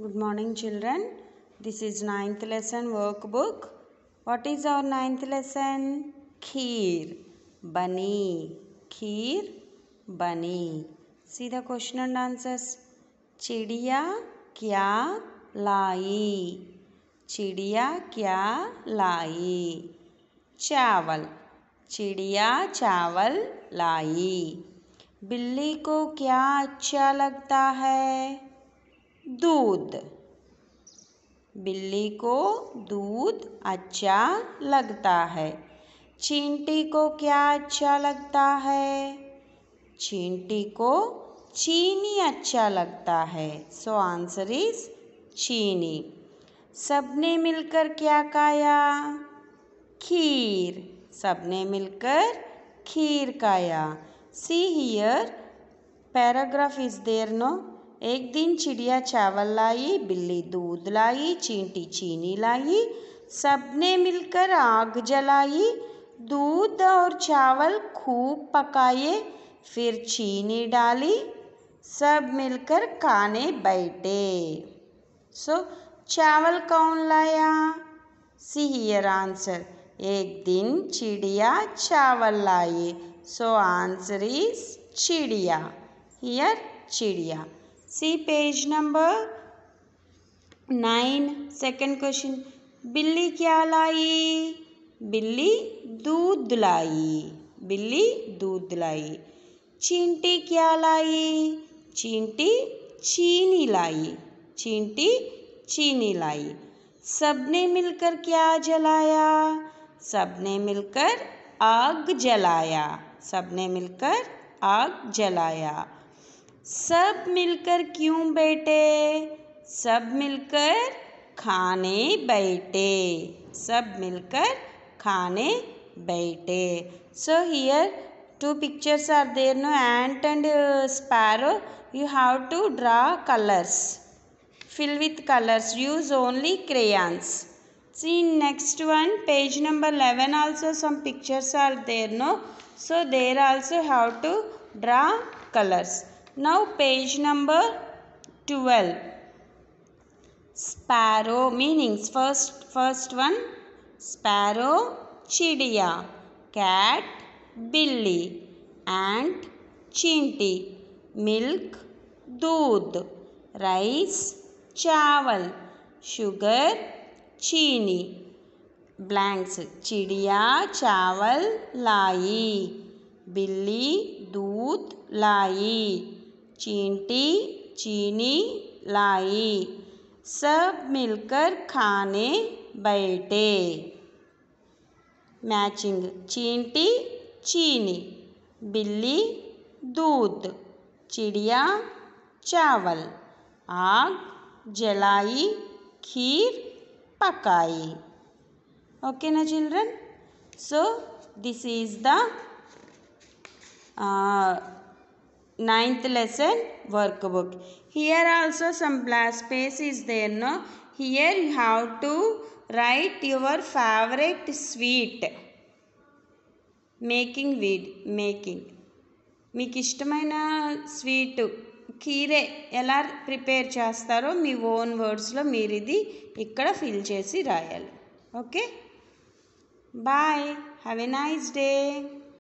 Good morning children. This is ninth lesson workbook. What is our ninth lesson? Kheer bani. Kheer bani. See the question and answers. चिड़िया क्या लाई चिड़िया क्या लाई चावल चिड़िया चावल लाई बिल्ली को क्या अच्छा लगता है दूध बिल्ली को दूध अच्छा लगता है चींटी को क्या अच्छा लगता है चींटी को चीनी अच्छा लगता है सो आंसर इज चीनी सबने मिलकर क्या खाया खीर सबने मिलकर खीर खाया see here paragraph is there no एक दिन चिड़िया चावल लाई बिल्ली दूध लाई चींटी चीनी लाई सबने मिलकर आग जलाई दूध और चावल खूब पकाए फिर चीनी डाली सब मिलकर खाने बैठे सो so, चावल कौन लाया सी हियर आंसर एक दिन चिड़िया चावल लाई सो आंसर इज चिड़िया हियर चिड़िया see page number nine second question बिल्ली क्या लाई बिल्ली दूध लाई बिल्ली दूध लाई चींटी क्या लाई चींटी चीनी लाई चींटी चीनी लाई सबने मिलकर क्या जलाया सबने मिलकर आग जलाया सबने मिलकर आग जलाया सब मिलकर क्यों बैठे सब मिलकर खाने बैठे सब मिलकर खाने बैठे so here two pictures are there no ant and sparrow you have to draw colours fill with colours use only crayons see next one page number eleven also some pictures are there no so there also have to draw colours Now page number 12. Sparrow meanings. First, first one. Sparrow, Chidiya. Cat, Billy. Ant, Chinti. Milk, Dood. Rice, Chawal. Sugar, Chini. Blanks चिड़िया चावल लाई बिल्ली दूध लाई चींटी चीनी लाई सब मिलकर खाने बैठे मैचिंग चींटी चीनी बिल्ली दूध चिड़िया चावल आग जलाई खीर पकाई ओके ना children so this is the Ninth lesson workbook. Here also some black space is there no. Here you have to write your favorite sweet. Making వీడ్ మేకింగ్ మీకు ఇష్టమైన స్వీటు కీరే ఎలా ప్రిపేర్ చేస్తారో మీ ఓన్ వర్డ్స్లో మీరు ఇది ఇక్కడ ఫిల్ చేసి రాయాలి okay bye have a nice day